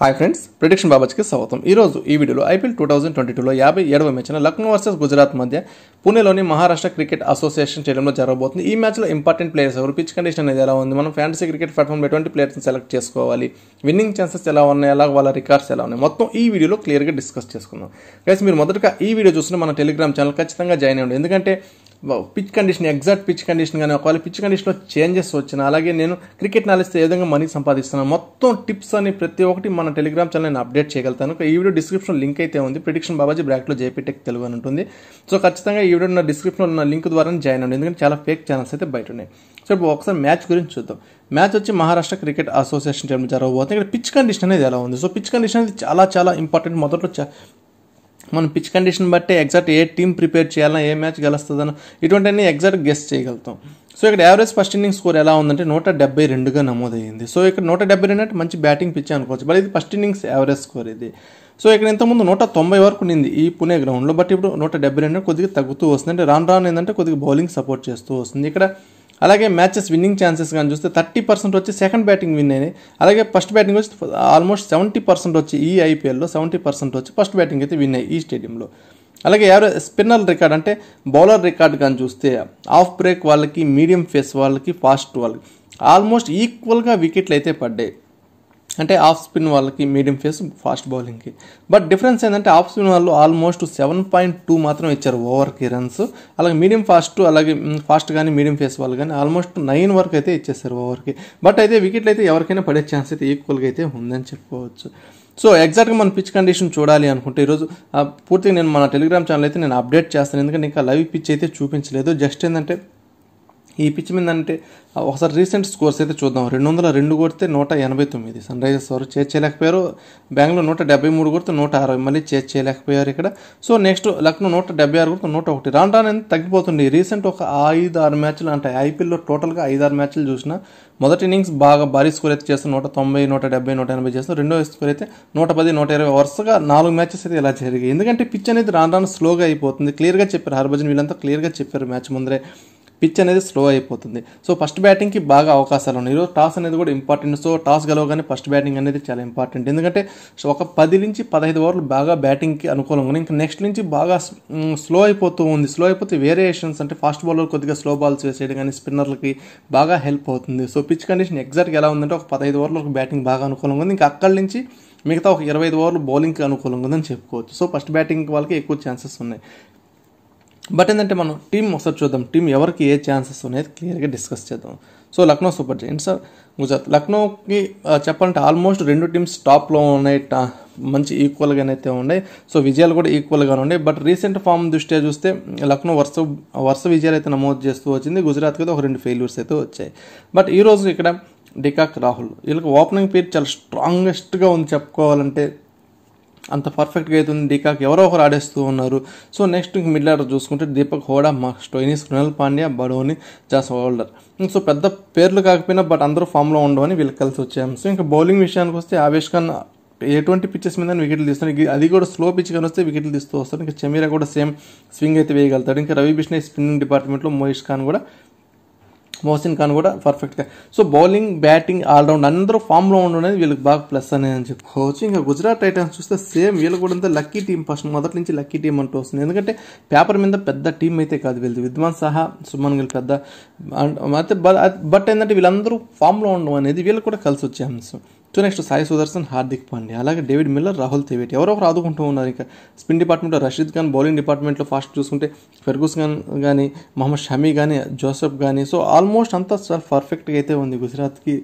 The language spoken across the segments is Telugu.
హాయ్ ఫ్రెండ్స్ ప్రిడిక్షన్ బాబాజ్కి స్వాగతం ఈరోజు ఈ వీడియోలో ఐపీఎల్ టూ థౌజండ్ ట్వంటీ టూలో యాభై ఏడవ మ్యాచ్న లక్నో వర్సెస్ గుజరాత్ మధ్య పూణేలోని మహారాష్ట్ర క్రికెట్ అసోసియేషన్ స్టేడియంలో జరగబోతుంది ఈ మ్యాచ్లో ఇంపార్టెంట్ ప్లేయర్స్ ఎవరు పిచ్ కండిషన్ అనేది ఎలా ఉంది మనం ఫ్యాంటసీ క్రికెట్ ప్లాట్ఫామ్ ఎటువంటి ప్లేయర్స్ని సెలెక్ట్ చేసుకోవాలి విన్నింగ్ ఛాన్సెస్ ఎలా ఉన్నాయి అలాగే వాళ్ళ రికార్డ్స్ ఎలా ఉన్నాయి మొత్తం ఈ వీడియోలో క్లియర్గా డిస్కస్ చేసుకుందాం కాస్ మీరు మొదటగా ఈ వీడియో చూస్తున్న మన టెలిగ్రామ్ ఛానల్ ఖచ్చితంగా జాయిన్ అయ్యండి ఎందుకంటే pitch condition exact pitch condition కానీ ఒకవేళ పిచ్ కండిషన్లో చేంజెస్ వచ్చిన అలాగే నేను క్రికెట్ నాలెడ్జ్ ఏ విధంగా మనీ సంపాదిస్తున్నాను మొత్తం టిప్స్ అని ప్రతి ఒక్కటి మన టెలిగ్రామ్ ఛానల్ నేను అప్డేట్ చేయగలుగుతాను ఈ వీడియో డిస్క్రిప్షన్ లింక్ అయితే ఉంది ప్రిడిక్షన్ బాబాజీ బ్రాక్లో జేపీటెక్ తెలుగు అని ఉంటుంది సో ఖచ్చితంగా ఈ వీడియో నా డిస్క్రిప్షన్లో ఉన్న లింక్ ద్వారా జాయిన్ అవ్వండి ఎందుకంటే చాలా ఫేక్ ఛానల్స్ అయితే బయట ఉన్నాయి సో ఇప్పుడు ఒకసారి మ్యాచ్ గురించి చూద్దాం మ్యాచ్ వచ్చి మహారాష్ట్ర క్రికెట్ అసోసియేషన్ జరగబోతుంది ఇక్కడ పిచ్ కండిషన్ అనేది ఎలా ఉంది సో పిచ్ కండిషన్ అనేది చాలా చాలా ఇంపార్టెంట్ మొదట్లో మనం పిచ్ కండిషన్ బట్టే ఎగ్జాక్ట్ ఏ టీం ప్రిపేర్ చేయాలన్నా ఏ మ్యాచ్ గెలుస్తుందన్న ఇటువంటివన్నీ ఎగ్జాక్ట్ గెస్ చేయగలుగుతాం సో ఇక్కడ యావరేజ్ ఫస్ట్ ఇన్నింగ్ స్కోర్ ఎలా ఉందంటే నూట డెబ్బై రెండుగా నమోదయ్యింది సో ఇక్కడ నూట డెబ్బై రెండు అంటే మంచి బ్యాటింగ్ పిచ్ అనుకోవచ్చు బట్ ఇది ఫస్ట్ ఇన్నింగ్స్ యావరేజ్ స్కోర్ ఇది సో ఇక్కడ ఇంతకుముందు నూట తొంభై వరకు ఉండింది ఈ పునే గ్రౌండ్లో బట్ ఇప్పుడు నూట డెబ్బై రెండు కొద్దిగా తగ్గుతూ వస్తుంది అంటే రాను రాను ఏంటంటే కొద్దిగా బౌలింగ్ సపోర్ట్ చేస్తూ వస్తుంది ఇక్కడ అలాగే మ్యాచెస్ విన్నింగ్ ఛాన్సెస్ కానీ చూస్తే థర్టీ పర్సెంట్ వచ్చి సెకండ్ బ్యాటింగ్ విన్ అయినాయి అలాగే ఫస్ట్ బ్యాటింగ్ వచ్చి ఆల్మోస్ట్ సెవెంటీ పర్సెంట్ వచ్చి ఈ ఐపీఎల్లో సెవెంటీ పర్సెంట్ వచ్చి ఫస్ట్ బ్యాటింగ్ అయితే విన్ అయ్యి ఈ స్టేడియంలో అలాగే ఎవరో స్పిన్నర్ రికార్డ్ అంటే బౌలర్ రికార్డ్ కానీ చూస్తే ఆఫ్ బ్రేక్ వాళ్ళకి మీడియం ఫేస్ వాళ్ళకి ఫాస్ట్ వాళ్ళకి ఆల్మోస్ట్ ఈక్వల్గా వికెట్లు అయితే పడ్డాయి అంటే ఆఫ్ స్పిన్ వాళ్ళకి మీడియం ఫేస్ ఫాస్ట్ బౌలింగ్కి బట్ డిఫరెన్స్ ఏంటంటే ఆఫ్ స్పిన్ వాళ్ళు ఆల్మోస్ట్ సెవెన్ పాయింట్ టూ మాత్రం ఇచ్చారు ఓవర్కి రన్స్ అలాగే మీడియం ఫాస్ట్ అలాగే ఫాస్ట్ కానీ మీడియం ఫేస్ వాళ్ళు కానీ ఆల్మోస్ట్ నైన్ వరకు అయితే ఇచ్చేసారు ఓవర్కి బట్ అయితే వికెట్లు అయితే ఎవరికైనా పడే ఛాన్స్ అయితే ఈక్వల్గా అయితే ఉందని చెప్పుకోవచ్చు సో ఎగ్జాక్ట్గా మన పిచ్ కండిషన్ చూడాలి అనుకుంటే ఈరోజు పూర్తిగా నేను మన టెలిగ్రామ్ ఛానల్ అయితే నేను అప్డేట్ చేస్తాను ఎందుకంటే ఇంకా లైవ్ పిచ్ అయితే చూపించలేదు జస్ట్ ఏంటంటే ఈ పిచ్ మీద అంటే ఒకసారి రీసెంట్ స్కోర్స్ అయితే చూద్దాం రెండు వందల రెండు కొడితే నూట ఎనభై తొమ్మిది సన్ రైజర్స్ వారు చేజ్ చేయలేకపోయారు బెంగళూరు నూట డెబ్బై మూడు కొడితే నూట అరవై మళ్ళీ చేజ్ చేయలేకపోయారు ఇక్కడ సో నెక్స్ట్ లక్నో నూట డెబ్బై ఆరు కొడితే నూట ఒకటి రాను రాను తగ్గిపోతుంది రీసెంట్ ఒక ఐదు ఆరు మ్యాచ్లు అంటే ఐపీఎల్లో టోటల్గా ఐదు ఆరు మ్యాచ్లు చూసిన మొదటి ఇన్నింగ్స్ బాగా భారీ స్కోర్ అయితే చేస్తాం నూట తొంభై నూట డెబ్బై నూట ఎనభై చేస్తాం రెండో స్కోర్ అయితే నూట పది నూట ఇరవై వరుసగా నాలుగు మ్యాచెస్ అయితే ఇలా జరిగాయి ఎందుకంటే పిచ్ అనేది రాను రాను స్లోగా అయిపోతుంది క్లియర్గా చెప్పారు హర్భజన్ వీళ్ళంతా క్లియర్గా చెప్పారు మ్యాచ్ ముందరే పిచ్ అనేది స్లో అయిపోతుంది సో ఫస్ట్ బ్యాటింగ్కి బాగా అవకాశాలు ఉన్నాయి ఈరోజు టాస్ అనేది కూడా ఇంపార్టెంట్ సో టాస్ గెలవగానే ఫస్ట్ బ్యాటింగ్ అనేది చాలా ఇంపార్టెంట్ ఎందుకంటే ఒక పది నుంచి పదహైదు ఓవర్లు బాగా బ్యాటింగ్కి అనుకూలంగా ఇంకా నెక్స్ట్ నుంచి బాగా స్లో అయిపోతూ ఉంది స్లో అయిపోతే వేరియేషన్స్ అంటే ఫాస్ట్ బౌలర్ కొద్దిగా స్లో బాల్స్ వేసేయడం కానీ స్పిన్నర్లకి బాగా హెల్ప్ అవుతుంది సో పిచ్ కండిషన్ ఎగ్జాక్ట్గా ఎలా ఉందంటే ఒక పదహైదు ఓవర్లకు బ్యాటింగ్ బాగా అనుకూలంగా ఉంది ఇంకా అక్కడి నుంచి మిగతా ఒక ఇరవై ఐదు ఓవర్లు బౌలింగ్కి అనుకూలంగా ఉందని చెప్పుకోవచ్చు సో ఫస్ట్ బ్యాటింగ్ వాళ్ళకి ఎక్కువ ఛాన్సెస్ ఉన్నాయి బట్ ఏంటంటే మనం టీం ఒకసారి చూద్దాం టీం ఎవరికి ఏ ఛాన్సెస్ అనేది క్లియర్గా డిస్కస్ చేద్దాం సో లక్నో సూపర్ సార్ గుజరాత్ లక్నోకి చెప్పాలంటే ఆల్మోస్ట్ రెండు టీమ్స్ టాప్లో ఉన్నాయి మంచి ఈక్వల్గానైతే అయితే ఉన్నాయి సో విజయాలు కూడా ఈక్వల్గానే ఉన్నాయి బట్ రీసెంట్ ఫామ్ దృష్ట్యా చూస్తే లక్నో వరుస వరుస విజయాలు అయితే నమోదు చేస్తూ వచ్చింది గుజరాత్కి అయితే ఒక రెండు ఫెయిల్యూర్స్ అయితే వచ్చాయి బట్ ఈరోజు ఇక్కడ డికాక్ రాహుల్ వీళ్ళకి ఓపెనింగ్ పీరియడ్ చాలా స్ట్రాంగెస్ట్గా ఉంది చెప్పుకోవాలంటే అంత పర్ఫెక్ట్గా అయితే ఉంది డీకాక్ ఎవరో ఒకరు ఆడేస్తూ ఉన్నారు సో నెక్స్ట్ ఇంక మిడిల్ ఆర్డర్ చూసుకుంటే Deepak Hooda Stoinis Krunal Pandya Badoni Jason Holder so పెద్ద పేర్లు కాకపోయినా బట్ అందరూ ఫామ్లో ఉండవని వీళ్ళకి కలిసి వచ్చాము సో ఇంకా బౌలింగ్ విషయానికి వస్తే ఆవేష్ ఖాన్ ఎటువంటి పిచ్చెస్ మీద వికెట్లు తీస్తాడు అది కూడా స్లో పిచ్ కానీ వస్తే వికెట్లు తీస్తూ వస్తాడు ఇంకా చమీరా కూడా సేమ్ స్వింగ్ అయితే వేయగలుగుతాడు ఇంకా రవి బిష్ణ స్పిన్నింగ్ డిపార్ట్మెంట్లో మోహిష్ ఖాన్ కూడా మోహసిన్ ఖాన్ కూడా పర్ఫెక్ట్గా సో బౌలింగ్ బ్యాటింగ్ ఆల్రౌండ్ అందరూ ఫామ్లో ఉండడం వీళ్ళకి బాగా ప్లస్ అనేది అని చెప్పుకోవచ్చు ఇంకా గుజరాత్ టైటన్స్ చూస్తే సేమ్ వీళ్ళు కూడా అంతా లక్కీ టీం ఫస్ట్ మొదటి నుంచి లక్కీ టీం అంటూ వస్తుంది ఎందుకంటే పేపర్ మీద పెద్ద టీం అయితే కాదు వీళ్ళు విద్వాన్ సహా సుమన్ గిల్ పెద్ద అయితే బట్ ఏంటంటే వీళ్ళందరూ ఫామ్లో ఉండడం అనేది వీళ్ళకి కూడా కలిసి వచ్చే అంశం సో నెక్స్ట్ సాయి సుదర్శన్ హార్దిక్ పాండ్యా అలాగే డేవిడ్ మిల్లర్ రాహుల్ తెవేటి ఎవరో ఒకరు ఆదుకుంటూ ఉన్నారు ఇంకా స్పిన్ డిపార్ట్మెంట్లో రషీద్ ఖాన్ బౌలింగ్ డిపార్ట్మెంట్లో ఫాస్ట్ చూసుకుంటే ఫెర్గూస్ ఖాన్ కానీ మహమ్మద్ షమీ కానీ జోసెఫ్ కానీ సో ఆల్మోస్ట్ అంతా సార్ పర్ఫెక్ట్గా అయితే ఉంది గుజరాత్కి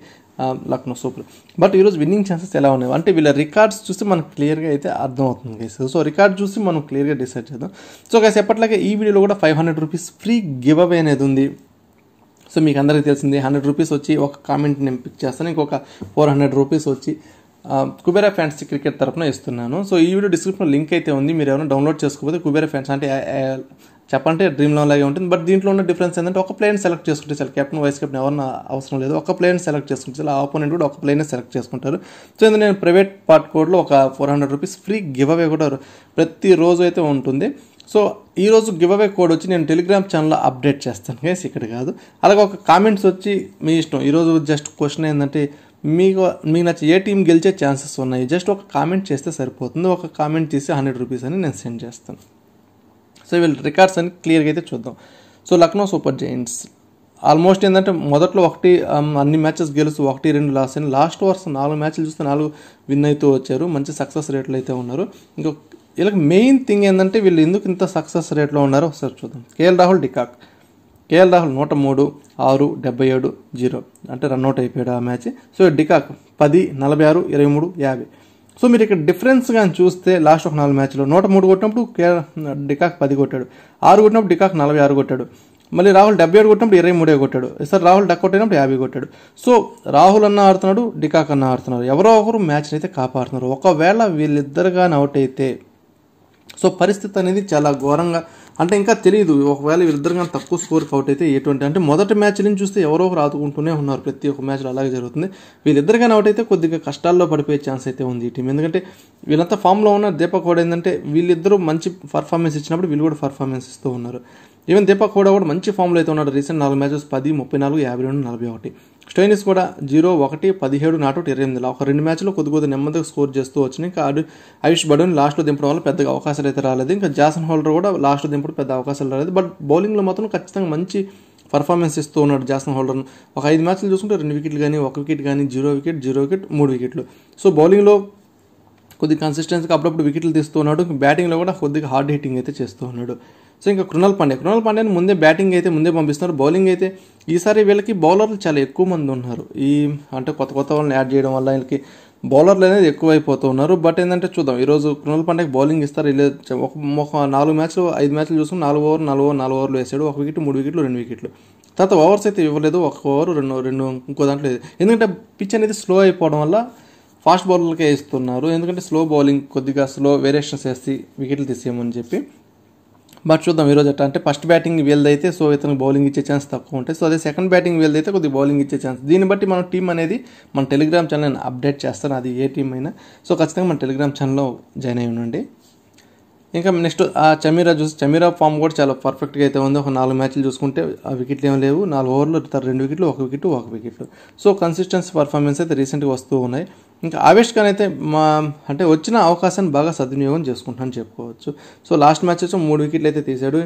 లక్నో సూపర్ బట్ ఈరోజు విన్నింగ్ ఛాన్సెస్ ఎలా ఉన్నాయి అంటే వీళ్ళ రికార్డ్స్ చూస్తే మనకు క్లియర్గా అయితే అర్థమవుతుంది గైస్ సో రికార్డ్ చూసి మనం క్లియర్గా డిసైడ్ చేద్దాం సో గైస్ ఎప్పట్లాగే ఈ వీడియోలో కూడా five hundred rupees free giveaway అనేది ఉంది సో మీకు అందరికీ తెలిసింది హండ్రెడ్ రూపీస్ వచ్చి ఒక కామెంట్ నేను పిక్ చేస్తాను ఇంకొక ఫోర్ హండ్రెడ్ రూపీస్ వచ్చి కుబేరా ఫ్యాన్స్ క్రికెట్ తరఫున ఇస్తున్నాను సో ఈ వీడియో డిస్క్రిప్షన్లో లింక్ అయితే ఉంది మీరు ఏమైనా డౌన్లోడ్ చేసుకోకపోతే కుబేరా ఫ్యాన్స్ అంటే చెప్పంటే డ్రీమ్ లెవెన్ లాగే ఉంటుంది బట్ దీంట్లో ఉన్న డిఫరెన్స్ ఏంటంటే ఒక ప్లేన్ సెలెక్ట్ చేసుకుంటే చాలా కెప్టెన్ వైస్ కెప్టెన్ ఎవరన్నా అవసరం లేదు ఒక ప్లేన్ సెలెక్ట్ చేసుకుంటే చాలా ఆ ఆపోనెంట్ కూడా ఒక ప్లేనే సెలెక్ట్ చేసుకుంటారు సో ఇది నేను ప్రైవేట్ పార్ట్ కోడ్లో ఒక four hundred rupees free giveaway కూడా రోజు అయితే ఉంటుంది సో ఈ రోజు గివ్ అవే కోడ్ వచ్చి నేను టెలిగ్రామ్ ఛానల్లో అప్డేట్ చేస్తాను గైస్ ఇక్కడ కాదు అలాగే ఒక కామెంట్స్ వచ్చి మీ ఇష్టం ఈరోజు జస్ట్ క్వశ్చన్ ఏంటంటే మీకు మీకు నచ్చ ఏ టీం గెలిచే ఛాన్సెస్ ఉన్నాయి జస్ట్ ఒక కామెంట్ చేస్తే సరిపోతుంది ఒక కామెంట్ తీసి హండ్రెడ్ రూపీస్ అని నేను సెండ్ చేస్తాను సో వీళ్ళ రికార్డ్స్ అని క్లియర్గా అయితే చూద్దాం so Lucknow super giants almost ఏంటంటే మొదట్లో ఒకటి um, అన్ని మ్యాచెస్ గెలుస్తూ ఒకటి రెండు లాస్ అయినా లాస్ట్ వర్స్ నాలుగు మ్యాచ్లు చూస్తే నాలుగు విన్ అవుతూ వచ్చారు మంచి సక్సెస్ రేట్లు అయితే ఉన్నారు ఇంకొక వీళ్ళకి మెయిన్ థింగ్ ఏంటంటే వీళ్ళు ఎందుకు ఇంత సక్సెస్ రేట్లో ఉన్నారో ఒకసారి చూద్దాం KL Rahul de Kock KL Rahul నూట మూడు ఆరు డెబ్బై ఏడు జీరో అంటే రన్అట్ అయిపోయాడు ఆ మ్యాచ్ సో డికాక్ పది నలభై ఆరు ఇరవై మూడు యాభై సో మీరు ఇక్కడ డిఫరెన్స్ కానీ చూస్తే లాస్ట్ ఒక నాలుగు మ్యాచ్లో నూట మూడు కొట్టినప్పుడు కేర్ డికాక్ పది కొట్టాడు ఆరు కొట్టినప్పుడు డికాక్ నలభై ఆరు కొట్టాడు మళ్ళీ రాహుల్ డెబ్బై ఏడు కొట్టినప్పుడు ఇరవై మూడే కొట్టాడు సార్ రాహుల్ డక్ కొట్టినప్పుడు యాభై కొట్టాడు సో రాహుల్ అన్న ఆడుతున్నాడు డికాక్ అన్న ఆడుతున్నారు ఎవరో ఒకరు మ్యాచ్ని అయితే కాపాడుతున్నారు ఒకవేళ వీళ్ళిద్దరు కానీ అవుట్ అయితే సో పరిస్థితి అనేది చాలా ఘోరంగా అంటే ఇంకా తెలియదు ఒకవేళ వీళ్ళిద్దరు కానీ తక్కువ స్కోర్ అవుట్ అయితే ఎటువంటి అంటే మొదటి మ్యాచ్ నుంచి చూస్తే ఎవరో ఒకరు ఆదుకుంటూనే ఉన్నారు ప్రతి ఒక్క మ్యాచ్లో అలాగే జరుగుతుంది వీళ్ళిద్దరు కానీ అవుట్ అయితే కొద్దిగా కష్టాల్లో పడిపోయే ఛాన్స్ అయితే ఉంది ఈ టీం ఎందుకంటే వీళ్ళంతా ఫామ్లో ఉన్న దీపక్ కూడా ఏంటంటే వీళ్ళిద్దరూ మంచి పర్ఫార్మెన్స్ ఇచ్చినప్పుడు వీళ్ళు కూడా పర్ఫార్మెన్స్ ఇస్తూ ఉన్నారు ఈవెన్ దీపక్ కూడా కూడా మంచి ఫామ్లో అయితే ఉన్నాడు రీసెంట్ నాలుగు మ్యాచెస్ పది ముప్పై నాలుగు యాభై రెండు నలభై ఒకటి స్టైనిస్ కూడా జీరో ఒకటి పదిహేడు నాటు ఇరవై ఎనిమిదిలో ఒక రెండు మ్యాచ్లు కొద్ది కొద్ది నెమ్మదిగా స్కోర్ చేస్తూ వచ్చినాయి ఇంకా ఆయుష్ బడన్ లాస్ట్లో దింపడం వల్ల పెద్దగా అవకాశాలు అయితే రాలేదు ఇంకా జాసన్ హోల్డర్ కూడా లాస్ట్లో దింపడం పెద్ద అవకాశాలు రాలేదు బట్ బౌలింగ్లో మాత్రం ఖచ్చితంగా మంచి పర్ఫార్మెన్స్ ఇస్తూ ఉన్నాడు జాసన్ హోల్డర్ ఒక ఐదు మ్యాచ్లు చూసుకుంటే రెండు వికెట్లు కానీ ఒక వికెట్ కానీ జీరో వికెట్ జీరో వికెట్ మూడు వికెట్లు సో బౌలింగ్లో కొద్ది కన్సిస్టెన్సీగా అప్పుడప్పుడు వికెట్లు తీస్తూ ఉన్నాడు బ్యాటింగ్లో కూడా కొద్దిగా హార్డ్ హిట్టింగ్ అయితే చేస్తూ ఉన్నాడు సో ఇంకా కృణాల్ పాండే కృణాల్ పాండేని ముందే బ్యాటింగ్ అయితే ముందే పంపిస్తున్నారు బౌలింగ్ అయితే ఈసారి వీళ్ళకి బౌలర్లు చాలా ఎక్కువ మంది ఉన్నారు ఈ అంటే కొత్త కొత్త వాళ్ళని యాడ్ చేయడం వల్ల వీళ్ళకి బౌలర్లు అనేది ఎక్కువైపోతూ ఉన్నారు బట్ ఏంటంటే చూద్దాం ఈరోజు కృణాల్ పండేకి బౌలింగ్ ఇస్తారు ఒక ఒక నాలుగు మ్యాచ్లు ఐదు మ్యాచ్లు చూసుకుని నాలుగు ఓవర్ నాలుగు ఓవర్ నాలుగు ఓవర్లు వేసాడు ఒక వికెట్ మూడు వికెట్లు రెండు వికెట్లు తర్వాత ఓవర్స్ అయితే ఇవ్వలేదు ఒక ఓవర్ రెండు రెండు ఇంకో దాంట్లో ఎందుకంటే పిచ్ అనేది స్లో అయిపోవడం వల్ల ఫాస్ట్ బౌలర్లకే ఇస్తున్నారు ఎందుకంటే స్లో బౌలింగ్ కొద్దిగా స్లో వేరియేషన్స్ వేసి వికెట్లు తీసేయమని చెప్పి బట్ చూద్దాం ఈరోజు అట్లా అంటే ఫస్ట్ బ్యాటింగ్ వీళ్ళదైతే సో ఇతను బౌలింగ్ ఇచ్చే ఛాన్స్ తక్కువ ఉంటాయి సో అదే సెకండ్ బ్యాటింగ్ వీళ్ళదైతే కొద్దిగా బౌలింగ్ ఇచ్చే ఛాన్స్ దీన్ని బట్టి మనం టీం అనేది మన టెలిగ్రామ్ ఛానల్ అప్డేట్ చేస్తాను అది ఏ టీం అయినా సో ఖచ్చితంగా మన టెలిగ్రామ్ ఛానల్లో జాయిన్ అయి ఉండండి ఇంకా నెక్స్ట్ ఆ చమీరా చూసి చమీరా ఫామ్ కూడా చాలా పర్ఫెక్ట్గా అయితే ఉంది ఒక నాలుగు మ్యాచ్లు చూసుకుంటే ఆ వికెట్లు ఏం లేవు నాలుగు ఓవర్లు రెండు వికెట్లు ఒక వికెట్ ఒక వికెట్లు సో కన్సిస్టెన్సీ పర్ఫార్మెన్స్ అయితే రీసెంట్గా వస్తూ ఉన్నాయి ఇంకా ఆవిష్కర్ అయితే మా అంటే వచ్చిన అవకాశాన్ని బాగా సద్వినియోగం చేసుకుంటానని చెప్పుకోవచ్చు సో లాస్ట్ మ్యాచ్ వచ్చి మూడు వికెట్లు అయితే తీశాడు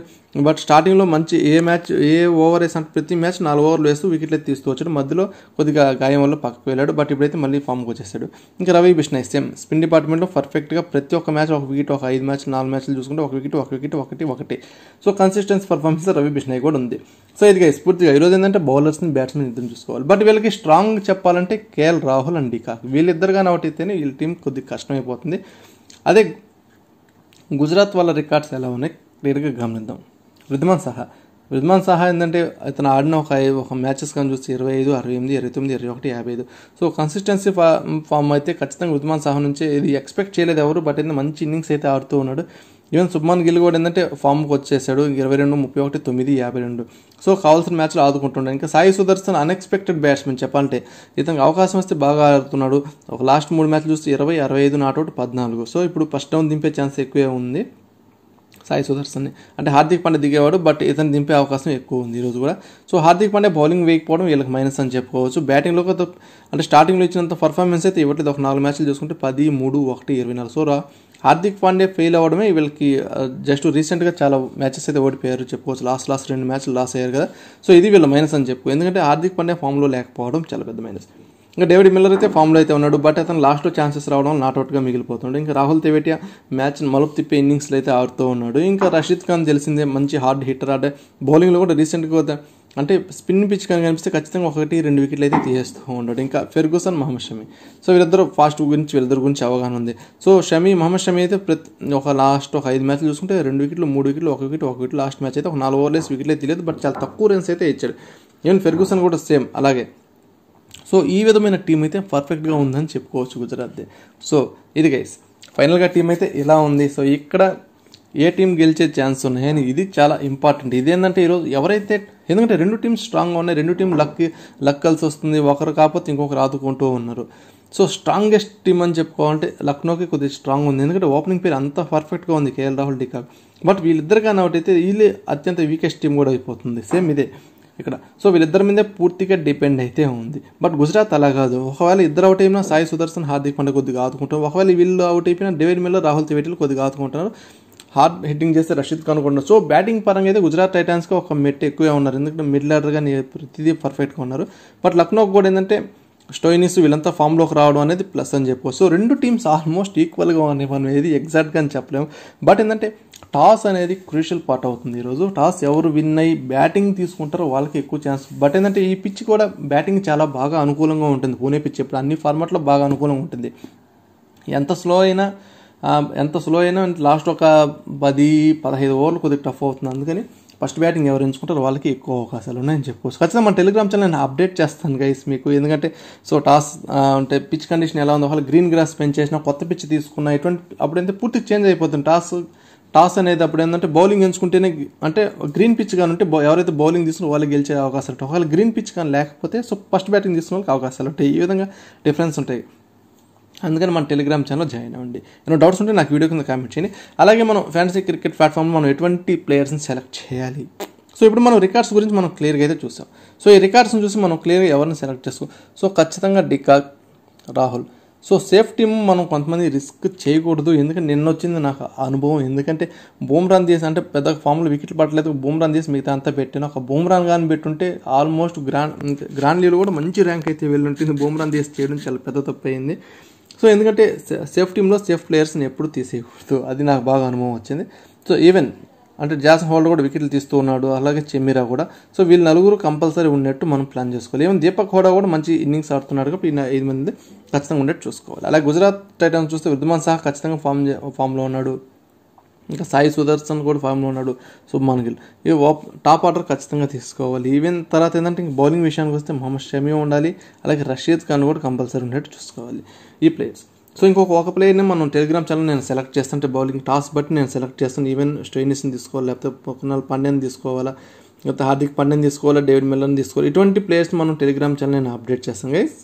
బట్ స్టార్టింగ్లో మంచి ఏ మ్యాచ్ ఏ ఓవర్ వేసిన ప్రతి మ్యాచ్ నాలుగు ఓవర్లు వేస్తూ వికెట్లు అయితే తీస్తూ వచ్చాడు మధ్యలో కొద్దిగా గాయం వల్ల పక్కకు వెళ్ళాడు బట్ ఇప్పుడైతే మళ్ళీ ఫామ్కి వచ్చేసాడు ఇంకా రవి బిష్ణ సేమ్ స్పిన్ డిపార్ట్మెంట్లో పర్ఫెక్ట్గా ప్రతి ఒక్క మ్యాచ్ ఒక వికెట్ ఒక ఐదు మ్యాచ్ నాలుగు మ్యాచ్లు చూసుకుంటే ఒక వికెట్ ఒక వికెట్ ఒకటి ఒకటి so consistence performance Ravi Bishnoi కూడా ఉంది సో ఇది స్ఫూర్తిగా ఈరోజు ఏంటంటే బౌలర్స్ని బ్యాట్స్మెన్ ఇద్దరు చూసుకోవాలి బట్ వీళ్ళకి స్ట్రాంగ్ చెప్పాలంటే కేఎల్ రాహుల్ అండి కాక్ వీళ్ళిద్దరు ఇద్దరుగానే అవుట్ అయితేనే వీళ్ళ టీం కొద్దిగా కష్టమైపోతుంది అదే గుజరాత్ వాళ్ళ రికార్డ్స్ ఎలా ఉన్నాయి క్లియర్గా గమనిద్దాం రిద్మాన్ సహా రిద్మాన్ సహా ఏంటంటే ఇతను ఆడిన ఒక ఒక మ్యాచెస్ కానీ చూస్తే ఇరవై ఐదు అరవై ఎనిమిది ఇరవై తొమ్మిది ఇరవై ఒకటి యాభై ఐదు సో కన్సిస్టెన్సీ ఫామ్ అయితే ఖచ్చితంగా రుద్మాన్ సహా నుంచి ఇది ఎక్స్పెక్ట్ చేయలేదు ఎవరు బట్ అయితే మంచి ఇన్నింగ్స్ అయితే ఆడుతూ ఉన్నాడు ఈవెన్ శుభ్మాన్ గిల్ కూడా ఏంటంటే ఫామ్కి వచ్చేసాడు ఇరవై రెండు ముప్పై ఒకటి తొమ్మిది యాభై రెండు సో కావాల్సిన మ్యాచ్లు ఆదుకుంటున్నాడు ఇంకా సాయి సుదర్శన్ అన్ఎక్స్పెక్టెడ్ బ్యాట్స్మెన్ చెప్పాలంటే ఇతనికి అవకాశం వస్తే బాగా ఆడుతున్నాడు ఒక లాస్ట్ మూడు మ్యాచ్లు చూస్తే ఇరవై అరవై ఐదు నాట్అవుట్ పద్నాలుగు సో ఇప్పుడు ఫస్ట్ డౌన్ దింపే ఛాన్స్ ఎక్కువే ఉంది సాయి సుదర్శన్ని అంటే హార్దిక్ పాండే దిగేవాడు బట్ ఇతను దింపే అవకాశం ఎక్కువ ఉంది ఈరోజు కూడా సో హార్దిక్ పాండే బౌలింగ్ వేయకపోవడం వీళ్ళకి మైనస్ అని చెప్పుకోవచ్చు బ్యాటింగ్లో అంటే స్టార్టింగ్లో ఇచ్చినంత పర్ఫార్మెన్స్ అయితే ఇవ్వట్లేదు ఒక నాలుగు మ్యాచ్లు చూసుకుంటే పది మూడు ఒకటి ఇరవై నాలుగు సో హార్దిక్ పాండే ఫెయిల్ అవ్వడమే వీళ్ళకి జస్ట్ రీసెంట్గా చాలా మ్యాచెస్ అయితే ఓడిపోయారు చెప్పుకోవచ్చు లాస్ట్ లాస్ట్ రెండు మ్యాచ్లు లాస్ అయ్యారు కదా సో ఇది వీళ్ళ మైనస్ అని చెప్పు ఎందుకంటే హార్దిక్ పాండే ఫామ్లో లేకపోవడం చాలా పెద్ద మైనస్ ఇంకా డేవిడ్ మిల్లర్ అయితే ఫామ్లో అయితే ఉన్నాడు బట్ అతను లాస్ట్లో ఛాన్సెస్ రావడం నాట్అవుట్గా మిగిలిపోతున్నాడు ఇంకా రాహుల్ తెవేటియా మ్యాచ్ మలుపు తిప్పే ఇన్నింగ్స్లో అయితే ఆడుతూ ఉన్నాడు ఇంకా రషీద్ ఖాన్ తెలిసిందే మంచి హార్డ్ హిట్టర్ ఆడే బౌలింగ్లో కూడా రీసెంట్గా అంటే స్పిన్ పిచ్ కానీ కనిపిస్తే ఖచ్చితంగా ఒకటి రెండు వికెట్లు అయితే తీసేస్తూ ఉంటాడు ఇంకా ఫెర్గూసన్ మహమ్మద్ షమి సో వీళ్ళిద్దరు ఫాస్ట్ గురించి వీళ్ళిద్దరు గురించి అవగాహన ఉంది సో షమి మహమ్మద్ షమి అయితే ప్రతి ఒక లాస్ట్ ఒక ఐదు మ్యాచ్లు చూసుకుంటే రెండు వికెట్లు మూడు వికెట్లు ఒక వికెట్ ఒక వికెట్ లాస్ట్ మ్యాచ్ అయితే ఒక నాలుగు వికెట్లు అయితే తెలియదు బట్ చాలా తక్కువ రన్స్ అయితే ఇచ్చాడు ఈవెన్ ఫెర్గూసన్ కూడా సేమ్ అలాగే సో ఈ విధమైన టీం అయితే పర్ఫెక్ట్గా ఉందని చెప్పుకోవచ్చు గుజరాత్దే సో ఇది గైస్ ఫైనల్గా టీం అయితే ఇలా ఉంది సో ఇక్కడ ఏ టీం గెలిచే ఛాన్స్ ఉన్నాయని ఇది చాలా ఇంపార్టెంట్ ఇదేంటంటే ఈరోజు ఎవరైతే ఎందుకంటే రెండు టీమ్స్ స్ట్రాంగ్గా ఉన్నాయి రెండు టీం లక్ లక్ కలిసి వస్తుంది ఒకరు కాకపోతే ఇంకొకరు ఆదుకుంటూ ఉన్నారు సో స్ట్రాంగెస్ట్ టీం అని చెప్పుకోవాలంటే లక్నోకి కొద్దిగా స్ట్రాంగ్ ఉంది ఎందుకంటే ఓపెనింగ్ పేరు అంత పర్ఫెక్ట్గా ఉంది కేఎల్ రాహుల్ డికా బట్ వీళ్ళిద్దరు కానీ ఒకటి అయితే వీళ్ళే అత్యంత వీకెస్ట్ టీం కూడా అయిపోతుంది సేమ్ ఇదే ఇక్కడ సో వీళ్ళిద్దరి మీదే పూర్తిగా డిపెండ్ అయితే ఉంది బట్ గుజరాత్ అలా కాదు ఒకవేళ ఇద్దరు అవుట్ అయినా సాయి సుదర్శన్ హార్దిక్ పాండే కొద్దిగా ఆదుకుంటారు ఒకవేళ వీళ్ళు అవుట్ అయిపోయినా డేవిడ్ మిల్లర్ రాహుల్ తివేటీలు కొద్దిగా ఆదుకుంటారు హార్డ్ హిట్టింగ్ చేస్తే రషీద్ ఖాన్ కూడా సో బ్యాటింగ్ పరంగా అయితే గుజరాత్ టైటాన్స్కి ఒక మెట్ ఎక్కువే ఉన్నారు ఎందుకంటే మిడిల్ ఆర్డర్ కానీ ప్రతిదీ పర్ఫెక్ట్గా ఉన్నారు బట్ లక్నోకి కూడా ఏంటంటే స్టోయినిస్ వీళ్ళంతా ఫామ్లోకి రావడం అనేది ప్లస్ అని చెప్పవచ్చు సో రెండు టీమ్స్ ఆల్మోస్ట్ ఈక్వల్గా ఉన్నాయి మనం ఏది ఎగ్జాక్ట్గా అని చెప్పలేము బట్ ఏంటంటే టాస్ అనేది క్రూషియల్ పార్ట్ అవుతుంది ఈరోజు టాస్ ఎవరు విన్ అయ్యి బ్యాటింగ్ తీసుకుంటారో వాళ్ళకి ఎక్కువ ఛాన్స్ బట్ ఏంటంటే ఈ పిచ్ కూడా బ్యాటింగ్ చాలా బాగా అనుకూలంగా ఉంటుంది పూణే పిచ్ ఇప్పుడు అన్ని ఫార్మాట్లో బాగా అనుకూలంగా ఉంటుంది ఎంత స్లో అయినా ఎంత స్లో అయినా లాస్ట్ ఒక పది పదహైదు ఓవర్లు కొద్దిగా టఫ్ అవుతుంది అందుకని ఫస్ట్ బ్యాటింగ్ ఎవరు ఎంచుకుంటారు వాళ్ళకి ఎక్కువ అవకాశాలు ఉన్నాయని చెప్పుకోవచ్చు ఖచ్చితంగా మన టెలిగ్రామ్ ఛానల్ నేను అప్డేట్ చేస్తాను గైస్ మీకు ఎందుకంటే సో టాస్ అంటే పిచ్ కండిషన్ ఎలా ఉందో వాళ్ళు గ్రీన్ గ్రాస్ చేసినా కొత్త పిచ్ తీసుకున్న ఇటువంటి అప్పుడైతే పూర్తి చేంజ్ అయిపోతుంది టాస్ టాస్ అనేది అప్పుడు ఏంటంటే బౌలింగ్ ఎంచుకుంటేనే అంటే గ్రీన్ పిచ్ కానీ ఉంటే ఎవరైతే బౌలింగ్ తీసుకున్న వాళ్ళు గెలిచే అవకాశాలు ఉంటాయి ఒకవేళ గ్రీన్ పిచ్ కానీ లేకపోతే సో ఫస్ట్ బ్యాటింగ్ తీసుకున్న వాళ్ళకి అవకాశాలు ఉంటాయి ఈ విధంగా డిఫరెన్స్ ఉంటాయి అందుకని మన టెలిగ్రామ్ ఛానల్ జాయిన్ అవ్వండి ఏమైనా డౌట్స్ ఉంటే నాకు వీడియో కింద కామెంట్ చేయండి అలాగే మనం ఫ్యాన్సీ క్రికెట్ ప్లాట్ఫామ్లో మనం ఎటువంటి ప్లేయర్స్ని సెలెక్ట్ చేయాలి సో ఇప్పుడు మనం రికార్డ్స్ గురించి మనం క్లియర్గా అయితే చూసాం సో ఈ రికార్డ్స్ని చూసి మనం క్లియర్గా ఎవరిని సెలెక్ట్ చేసుకో సో ఖచ్చితంగా de Kock Rahul so safe team మనం కొంతమంది రిస్క్ చేయకూడదు ఎందుకంటే నిన్న వచ్చింది నాకు అనుభవం ఎందుకంటే బూమ్రాన్ తీసి అంటే పెద్ద ఫామ్లో వికెట్లు పట్టలేదు బూమ్రాన్ తీసి మిగతా అంతా పెట్టాను ఒక బూమ్రాన్ కానీ పెట్టుంటే ఆల్మోస్ట్ గ్రాండ్ గ్రాండ్ లీవ్లో కూడా మంచి ర్యాంక్ అయితే వెళ్ళి ఉంటుంది బూమ్రాన్ తీసి చేయడం చాలా పెద్ద తప్పు అయింది సో ఎందుకంటే సేఫ్ టీంలో సేఫ్ ప్లేయర్స్ని ఎప్పుడు తీసేయకూడదు అది నాకు బాగా అనుభవం వచ్చింది సో ఈవెన్ అంటే జాసన్ హోల్డర్ కూడా వికెట్లు తీస్తూ ఉన్నాడు అలాగే చెమ్మిరా కూడా సో వీళ్ళు నలుగురు కంపల్సరీ ఉన్నట్టు మనం ప్లాన్ చేసుకోవాలి ఈవెన్ దీపక్ హోడా కూడా మంచి ఇన్నింగ్స్ ఆడుతున్నాడు కాబట్టి ఐదు మంది ఖచ్చితంగా ఉండేట్టు చూసుకోవాలి అలాగే గుజరాత్ టైటన్స్ చూస్తే విద్యమాన్ సహా ఖచ్చితంగా ఫామ్ ఫామ్లో ఉన్నాడు ఇంకా సాయి సుదర్శన్ కూడా ఫామ్లో ఉన్నాడు శుభ్మాన్ గిల్ ఈ టాప్ ఆర్డర్ ఖచ్చితంగా తీసుకోవాలి ఈవెన్ తర్వాత ఏంటంటే ఇంక బౌలింగ్ విషయానికి వస్తే మహమ్మద్ షమీ ఉండాలి అలాగే రషీద్ ఖాన్ కూడా కంపల్సరీ ఉండేట్టు చూసుకోవాలి ఈ ప్లేయర్స్ సో ఇంకొక ఒక ప్లేయర్ని మనం టెలిగ్రామ్ ఛానల్ నేను సెలెక్ట్ చేస్తుంటే బౌలింగ్ టాస్ బట్టి నేను సెలెక్ట్ చేస్తాను ఈవెన్ స్టోయినిస్ని తీసుకోవాలి లేకపోతే పొక్కనాలు పండేని తీసుకోవాలా లేకపోతే హార్దిక్ పండేని తీసుకోవాలా డేవిడ్ మెల్లని తీసుకోవాలి ఇటువంటి ప్లేయర్స్ మనం టెలిగ్రామ్ ఛానల్ నేను అప్డేట్ చేస్తాను గైస్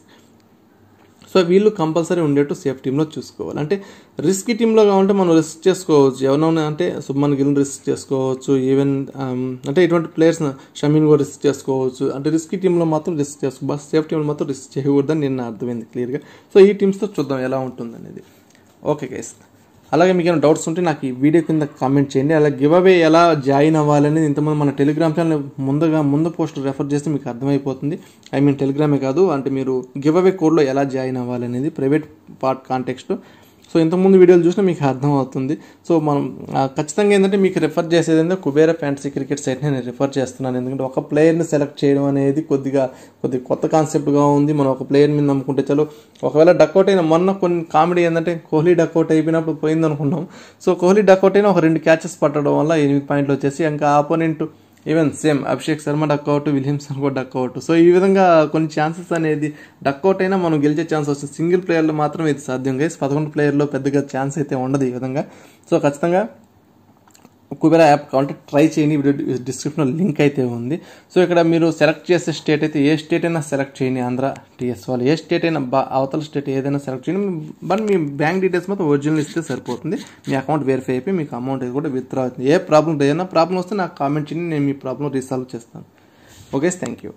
సో వీళ్ళు కంపల్సరీ ఉండేట్టు సేఫ్ టీంలో చూసుకోవాలి అంటే రిస్క్ టీంలో కావాలంటే మనం రిస్క్ చేసుకోవచ్చు ఎవరైనా అంటే సుబ్మన్ గిల్ని రిస్క్ చేసుకోవచ్చు ఈవెన్ um, అంటే ఇటువంటి ప్లేయర్స్ షమీన్ కూడా రిస్క్ చేసుకోవచ్చు అంటే రిస్క్ టీంలో మాత్రం రిస్క్ చేసుకో బస్ సేఫ్ టీంలో మాత్రం రిస్క్ చేయకూడదని నిన్న అర్థమైంది క్లియర్గా సో ఈ టీమ్స్తో చూద్దాం ఎలా ఉంటుంది అనేది ఓకే గైస్ అలాగే మీకు ఏమైనా డౌట్స్ ఉంటే నాకు ఈ వీడియో కింద కామెంట్ చేయండి అలా గివ్ అవే ఎలా జాయిన్ అవ్వాలనేది ఇంతమంది మన టెలిగ్రామ్ ఛానల్ ముందుగా ముందు పోస్ట్ రెఫర్ చేస్తే మీకు అర్థమైపోతుంది ఐ మీన్ టెలిగ్రామే కాదు అంటే మీరు గివ్ అవే కోడ్లో ఎలా జాయిన్ అవ్వాలనేది ప్రైవేట్ పార్ట్ కాంటెక్స్ట్ సో ఇంతకుముందు వీడియోలు చూసినా మీకు అర్థం అవుతుంది సో మనం ఖచ్చితంగా ఏంటంటే మీకు రిఫర్ చేసేది ఏంటంటే కుబేర ఫ్యాంటసీ క్రికెట్ సైట్ నేను రిఫర్ చేస్తున్నాను ఎందుకంటే ఒక ప్లేయర్ని సెలెక్ట్ చేయడం అనేది కొద్దిగా కొద్ది కొత్త కాన్సెప్ట్గా ఉంది మనం ఒక ప్లేయర్ మీద నమ్ముకుంటే చలో ఒకవేళ డక్అట్ అయిన మొన్న కొన్ని కామెడీ ఏంటంటే కోహ్లీ డక్అట్ అయిపోయినప్పుడు పోయిందనుకున్నాం సో కోహ్లీ డక్అట్ అయిన ఒక రెండు క్యాచెస్ పట్టడం వల్ల ఎనిమిది పాయింట్లు వచ్చేసి ఇంకా opponent even same Abhishek Sharma duck out Williamson కూడా డక్అవుట్ సో ఈ విధంగా కొన్ని ఛాన్సెస్ అనేది డక్అవుట్ అయినా మనం గెలిచే ఛాన్స్ వస్తుంది సింగిల్ ప్లేయర్లో మాత్రం ఇది సాధ్యం కాదు పదకొండు ప్లేయర్లో పెద్దగా ఛాన్స్ అయితే ఉండదు ఈ విధంగా సో ఖచ్చితంగా కుబేరా యాప్ కావాలంటే ట్రై చేయని డిస్క్రిప్షన్లో లింక్ అయితే ఉంది సో ఇక్కడ మీరు సెలెక్ట్ చేసే స్టేట్ అయితే ఏ స్టేట్ అయినా సెలెక్ట్ చేయండి ఆంధ్ర టీఎస్ వాళ్ళు ఏ స్టేట్ అయినా అవతల స్టేట్ ఏదైనా సెలెక్ట్ చేయండి బట్ మీ బ్యాంక్ డీటెయిల్స్ మొత్తం ఒరిజినల్ ఇస్తే సరిపోతుంది మీ అకౌంట్ వెరిఫై అయిపోయి మీకు అమౌంట్ కూడా విత్డ్రా అవుతుంది ఏ ప్రాబ్లం ఏదైనా ప్రాబ్లం వస్తే నాకు కామెంట్ చేయండి నేను మీ ప్రాబ్లం రీసాల్వ్ చేస్తాను ఓకే థ్యాంక్ యూ